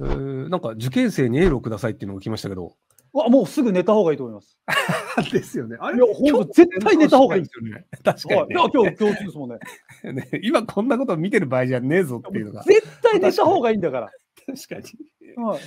なんか受験生にエールをくださいっていうのが来ましたけど。わもうすぐ寝た方がいいと思います。ですよね。あれ、今日絶対寝た方がいいですよね。確かに、ね。今日、今日ですもんね ね、今こんなこと見てる場合じゃねえぞっていうのが。絶対寝た方がいいんだから。確かに。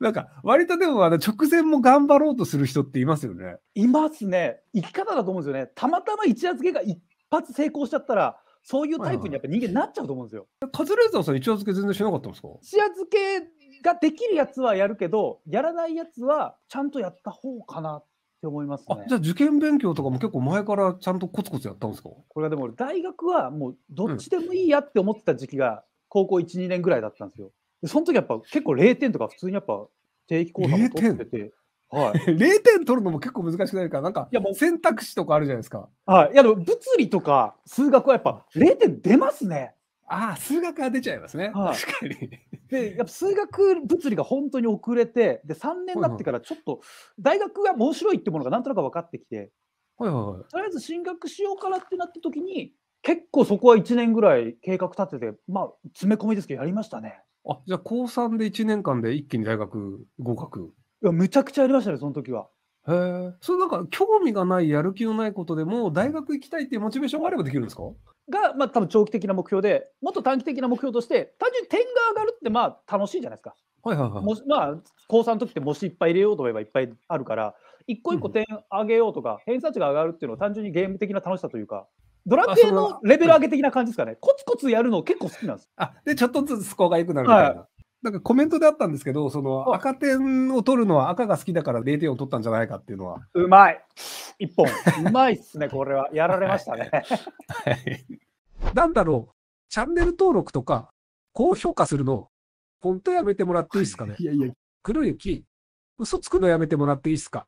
なんか、割とでもあの直前も頑張ろうとする人っていますよね。いますね。生き方だと思うんですよね。たまたま一夜漬けが一発成功しちゃったら、そういうタイプにやっぱ人間なっちゃうと思うんですよ。はいはい、カズレーザーさん一夜漬け全然しなかったんですか一夜漬けができるやつはやるけど、やらないやつはちゃんとやった方かなって思いますね。じゃあ受験勉強とかも結構前からちゃんとコツコツやったんですかこれはでも大学はもうどっちでもいいやって思ってた時期が高校1、2年ぐらいだったんですよ。でその時やっぱ結構0点とか普通にやっぱ定期講座も取ってて。はい、0 点取るのも結構難しくないから、なんか選択肢とかあるじゃないですか。はい、いやでも物理とか数学はやっぱ0点出ますね。ああ、数学が出ちゃいますね。はい、確かに。で、やっぱ数学物理が本当に遅れて、で、3年になってからちょっと、大学が面白いってものがなんとなく分かってきて、はいはい、とりあえず進学しようかなってなった時に、結構そこは1年ぐらい計画立てて、まあ、詰め込みですけど、やりましたね。あ、じゃあ、高3で1年間で一気に大学合格いや、むちゃくちゃやりましたね、その時は。へえ、それなんか興味がない、やる気のないことでも、大学行きたいっていうモチベーションがあればできるんですかが、まあ、多分長期的な目標で、もっと短期的な目標として、単純に点が上がるって、まあ、楽しいじゃないですか。はいはいはい。もまあ、高3の時って、模試いっぱい入れようと思えばいっぱいあるから、一個一個点上げようとか、うん、偏差値が上がるっていうのは、単純にゲーム的な楽しさというか、ドラクエのレベル上げ的な感じですかね、コツコツやるの結構好きなんです。あで、ちょっとずつスコアが良くなるみたいな。はいなんかコメントであったんですけど、その赤点を取るのは赤が好きだから0点を取ったんじゃないかっていうのは。うまい。一本。うまいっすね、これは。やられましたね。はい、なんだろう。チャンネル登録とか、高評価するの、本当やめてもらっていいですかね。いやいや。黒雪、嘘つくのやめてもらっていいですか。